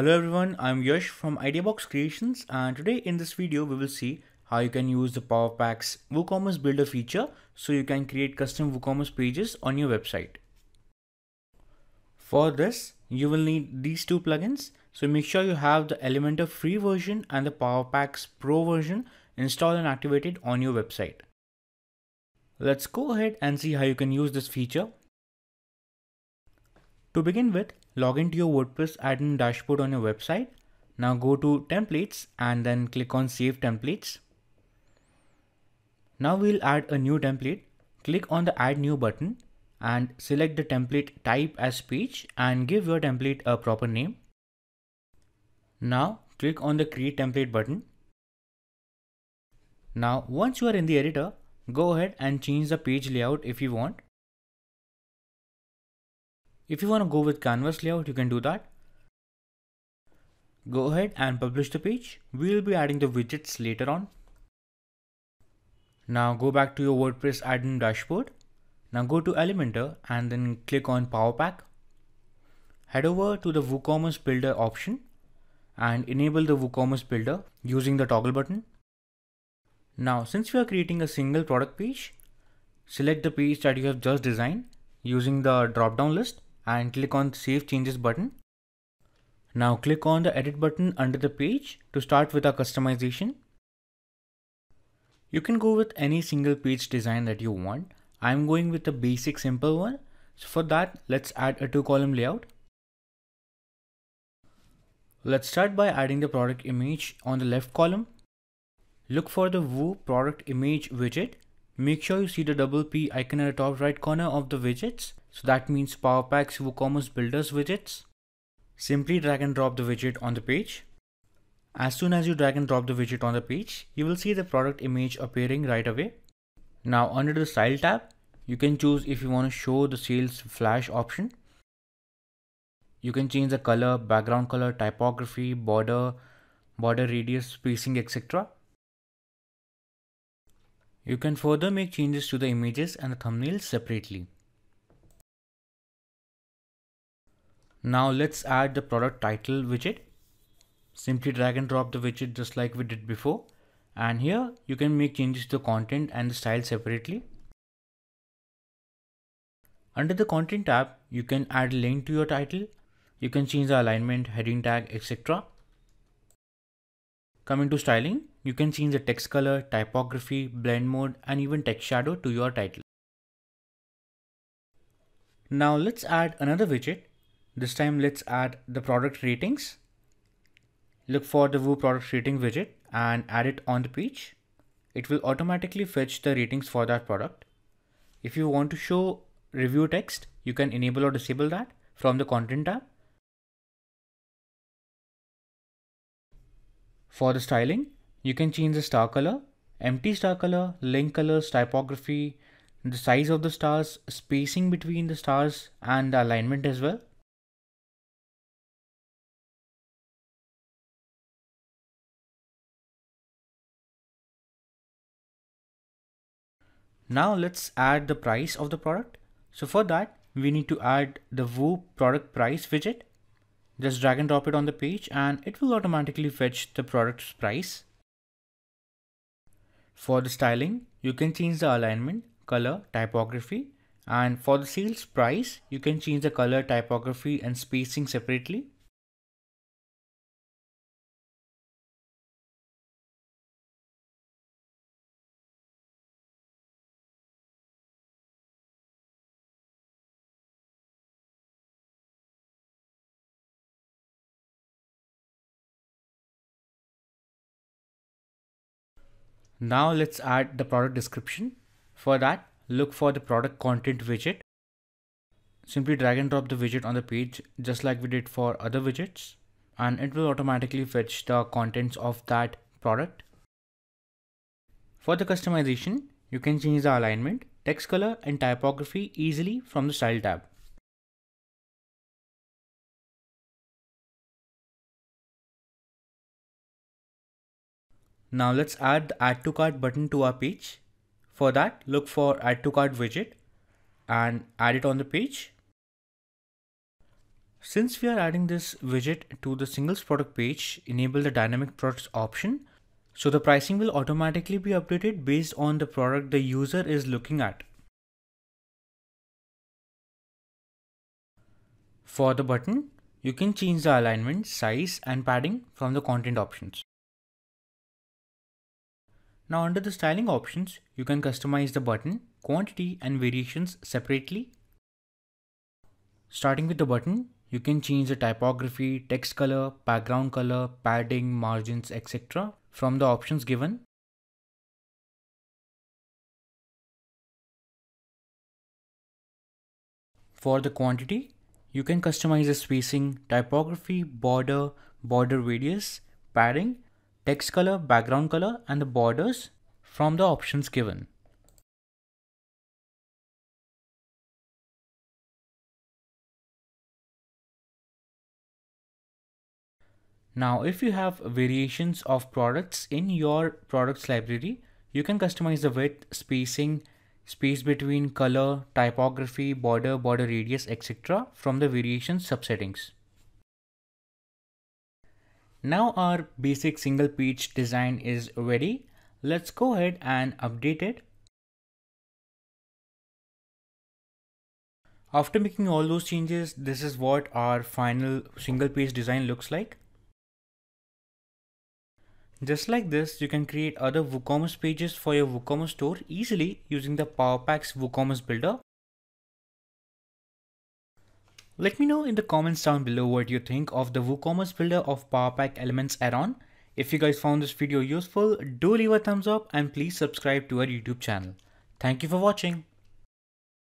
Hello everyone, I'm Yash from Ideabox Creations and today in this video we will see how you can use the Power Pack's WooCommerce Builder feature so you can create custom WooCommerce pages on your website. For this, you will need these two plugins. So make sure you have the Elementor free version and the Power Pack's pro version installed and activated on your website. Let's go ahead and see how you can use this feature to begin with, log into your WordPress admin dashboard on your website. Now go to templates and then click on save templates. Now we'll add a new template. Click on the add new button and select the template type as page and give your template a proper name. Now click on the create template button. Now once you are in the editor, go ahead and change the page layout if you want. If you want to go with canvas layout, you can do that. Go ahead and publish the page. We will be adding the widgets later on. Now go back to your WordPress admin dashboard. Now go to Elementor and then click on Power Pack. Head over to the WooCommerce Builder option and enable the WooCommerce Builder using the toggle button. Now since we are creating a single product page, select the page that you have just designed using the drop down list and click on save changes button. Now click on the edit button under the page to start with our customization. You can go with any single page design that you want. I'm going with a basic simple one. So for that, let's add a two column layout. Let's start by adding the product image on the left column. Look for the Woo product image widget Make sure you see the double P icon at the top right corner of the widgets. So that means Powerpacks WooCommerce Builders widgets. Simply drag and drop the widget on the page. As soon as you drag and drop the widget on the page, you will see the product image appearing right away. Now under the style tab, you can choose if you want to show the sales flash option. You can change the color, background color, typography, border, border radius, spacing, etc. You can further make changes to the images and the thumbnails separately. Now let's add the product title widget. Simply drag and drop the widget just like we did before. And here you can make changes to the content and the style separately. Under the content tab, you can add a link to your title. You can change the alignment, heading tag, etc. Coming to styling, you can change the text color, typography, blend mode and even text shadow to your title. Now let's add another widget. This time let's add the product ratings. Look for the Woo product rating widget and add it on the page. It will automatically fetch the ratings for that product. If you want to show review text, you can enable or disable that from the content tab. For the styling, you can change the star color, empty star color, link colors, typography, the size of the stars, spacing between the stars and the alignment as well. Now let's add the price of the product. So for that, we need to add the Woo product price widget. Just drag and drop it on the page and it will automatically fetch the product's price. For the styling, you can change the alignment, color, typography, and for the sales price, you can change the color, typography, and spacing separately. Now let's add the product description. For that, look for the product content widget. Simply drag and drop the widget on the page just like we did for other widgets and it will automatically fetch the contents of that product. For the customization, you can change the alignment, text color and typography easily from the style tab. Now let's add the add to cart button to our page. For that, look for add to cart widget and add it on the page. Since we are adding this widget to the singles product page, enable the dynamic products option. So the pricing will automatically be updated based on the product the user is looking at. For the button, you can change the alignment, size and padding from the content options. Now under the styling options, you can customize the button, quantity and variations separately. Starting with the button, you can change the typography, text color, background color, padding, margins, etc. from the options given. For the quantity, you can customize the spacing, typography, border, border radius, padding text color, background color and the borders from the options given. Now if you have variations of products in your products library, you can customize the width, spacing, space between color, typography, border, border radius, etc. from the variation subsettings. Now our basic single page design is ready. Let's go ahead and update it. After making all those changes, this is what our final single page design looks like. Just like this, you can create other WooCommerce pages for your WooCommerce store easily using the PowerPack's WooCommerce builder. Let me know in the comments down below what you think of the WooCommerce Builder of Powerpack Elements add-on. If you guys found this video useful, do leave a thumbs up and please subscribe to our YouTube channel. Thank you for watching.